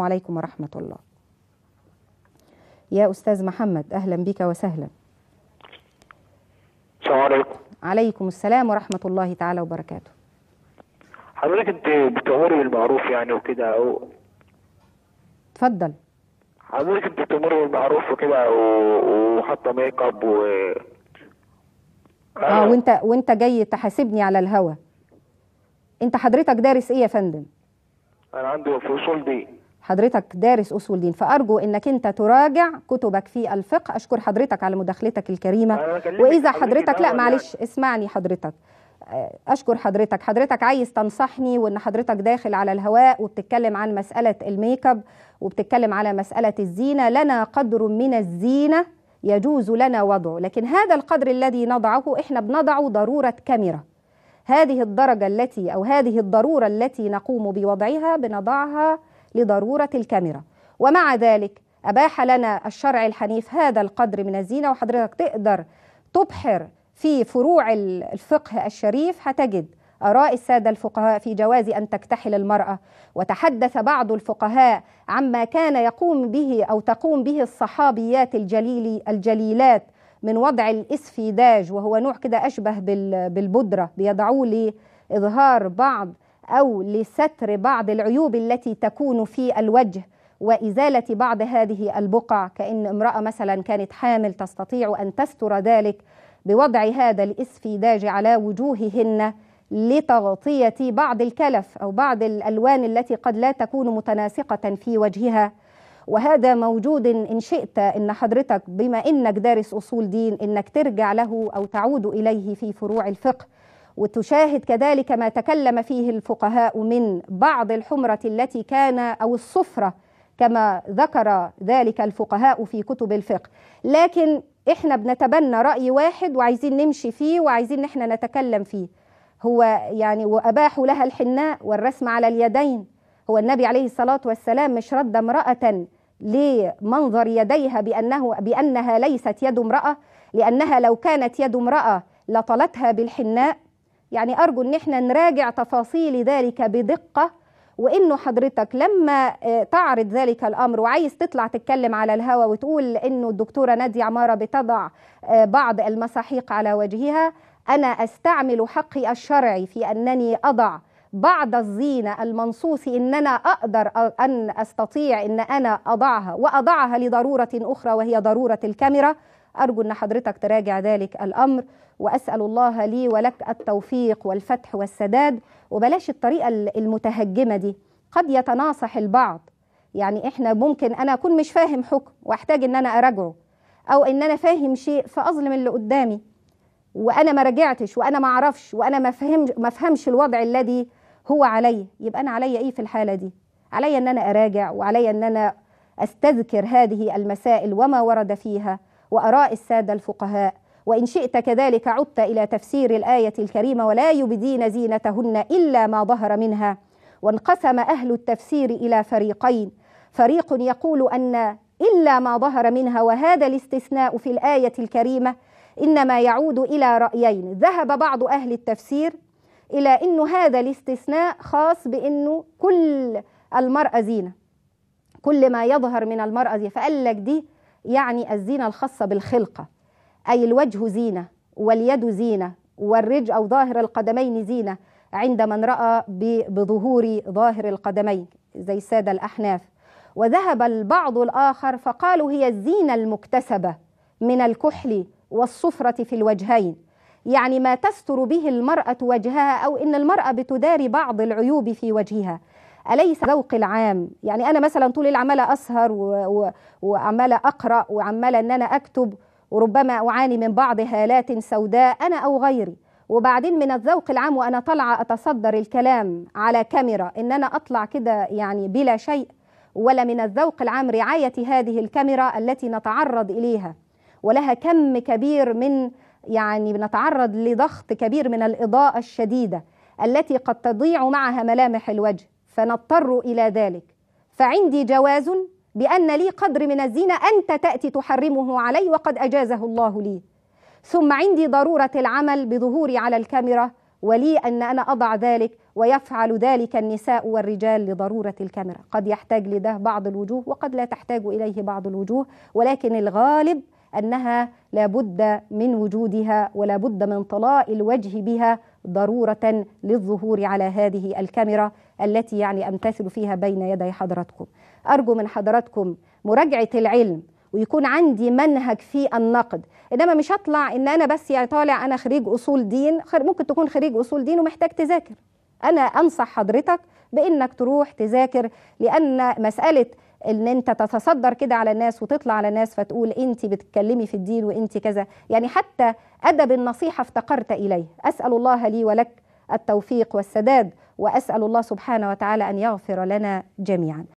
السلام عليكم ورحمة الله يا أستاذ محمد أهلا بك وسهلا السلام عليكم عليكم السلام ورحمة الله تعالى وبركاته حضرتك أنت بتأمري بالمعروف يعني وكده أو اتفضل حضرتك أنت بتأمري بالمعروف وكده وحاطة ميك اب و اه أيوة. وانت وانت جاي تحاسبني على الهوا انت حضرتك دارس ايه يا فندم انا عندي فصول دي حضرتك دارس أصول دين فأرجو أنك أنت تراجع كتبك في الفقه أشكر حضرتك على مداخلتك الكريمة وإذا حضرتك لا معلش اسمعني حضرتك اشكر حضرتك حضرتك عايز تنصحني وان حضرتك داخل على الهواء وبتتكلم عن مساله الميك اب وبتتكلم على مساله الزينه لنا قدر من الزينه يجوز لنا وضعه لكن هذا القدر الذي نضعه احنا بنضعه ضروره كاميرا هذه الدرجه التي او هذه الضروره التي نقوم بوضعها بنضعها لضرورة الكاميرا ومع ذلك أباح لنا الشرع الحنيف هذا القدر من الزينة وحضرتك تقدر تبحر في فروع الفقه الشريف هتجد آراء السادة الفقهاء في جواز أن تكتحل المرأة وتحدث بعض الفقهاء عما كان يقوم به أو تقوم به الصحابيات الجليل الجليلات من وضع الإسفيداج وهو نوع كده أشبه بالبدرة بيضعوه لإظهار بعض أو لستر بعض العيوب التي تكون في الوجه وإزالة بعض هذه البقع كأن امرأة مثلا كانت حامل تستطيع أن تستر ذلك بوضع هذا الإسفيداج على وجوههن لتغطية بعض الكلف أو بعض الألوان التي قد لا تكون متناسقة في وجهها وهذا موجود إن شئت إن حضرتك بما إنك دارس أصول دين إنك ترجع له أو تعود إليه في فروع الفقه وتشاهد كذلك ما تكلم فيه الفقهاء من بعض الحمرة التي كان أو الصفرة كما ذكر ذلك الفقهاء في كتب الفقه لكن احنا بنتبنى رأي واحد وعايزين نمشي فيه وعايزين احنا نتكلم فيه هو يعني وأباحوا لها الحناء والرسم على اليدين هو النبي عليه الصلاة والسلام مش رد امرأة لمنظر يديها بأنه بأنها ليست يد امرأة لأنها لو كانت يد امرأة لطلتها بالحناء يعني أرجو أن احنا نراجع تفاصيل ذلك بدقة وانه حضرتك لما آه، تعرض ذلك الامر وعايز تطلع تتكلم على الهوا وتقول انه الدكتوره ناديه عماره بتضع آه، بعض المساحيق على وجهها انا استعمل حقي الشرعي في انني اضع بعض الزينة المنصوص إن أنا أقدر أن أستطيع إن أنا أضعها وأضعها لضرورة أخرى وهي ضرورة الكاميرا أرجو أن حضرتك تراجع ذلك الأمر وأسأل الله لي ولك التوفيق والفتح والسداد وبلاش الطريقة المتهجمة دي قد يتناصح البعض يعني إحنا ممكن أنا أكون مش فاهم حكم وأحتاج أن أنا أراجعه أو أن أنا فاهم شيء فأظلم اللي قدامي وأنا ما راجعتش وأنا ما أعرفش وأنا ما فهمش ما فهمش الوضع الذي هو علي يبقى أنا عليا إيه في الحالة دي عليا أن أنا أراجع وعلي أن أنا أستذكر هذه المسائل وما ورد فيها وآراء السادة الفقهاء وإن شئت كذلك عدت إلى تفسير الآية الكريمة ولا يبدين زينتهن إلا ما ظهر منها وانقسم أهل التفسير إلى فريقين فريق يقول أن إلا ما ظهر منها وهذا الاستثناء في الآية الكريمة إنما يعود إلى رأيين ذهب بعض أهل التفسير إلى أن هذا الاستثناء خاص بأنه كل المرأة زينة كل ما يظهر من المرأة زينة فقال لك دي يعني الزينة الخاصة بالخلقة أي الوجه زينة واليد زينة والرج أو ظاهر القدمين زينة عند من رأى بظهور ظاهر القدمين زي السادة الأحناف وذهب البعض الآخر فقالوا هي الزينة المكتسبة من الكحل والصفرة في الوجهين يعني ما تستر به المرأة وجهها أو إن المرأة بتداري بعض العيوب في وجهها أليس ذوقي العام يعني أنا مثلا طول العمالة أسهر وعمالة أقرأ وعمالة أن أنا أكتب وربما أعاني من بعض هالات سوداء أنا أو غيري وبعدين من الذوق العام وأنا طالعة أتصدر الكلام على كاميرا إن أنا أطلع كده يعني بلا شيء ولا من الذوق العام رعاية هذه الكاميرا التي نتعرض إليها ولها كم كبير من يعني نتعرض لضغط كبير من الإضاءة الشديدة التي قد تضيع معها ملامح الوجه فنضطر إلى ذلك فعندي جواز بأن لي قدر من الزنا أنت تأتي تحرمه علي وقد أجازه الله لي ثم عندي ضرورة العمل بظهوري على الكاميرا ولي أن أنا أضع ذلك ويفعل ذلك النساء والرجال لضرورة الكاميرا قد يحتاج لده بعض الوجوه وقد لا تحتاج إليه بعض الوجوه ولكن الغالب أنها لابد من وجودها ولابد من طلاء الوجه بها ضرورة للظهور على هذه الكاميرا التي يعني أمتثل فيها بين يدي حضراتكم أرجو من حضراتكم مراجعة العلم ويكون عندي منهج في النقد انما مش هطلع ان انا بس يعني طالع انا خريج اصول دين ممكن تكون خريج اصول دين ومحتاج تذاكر انا انصح حضرتك بانك تروح تذاكر لان مساله ان انت تتصدر كده على الناس وتطلع على الناس فتقول انت بتتكلمي في الدين وانت كذا يعني حتى ادب النصيحه افتقرت اليه اسال الله لي ولك التوفيق والسداد واسال الله سبحانه وتعالى ان يغفر لنا جميعا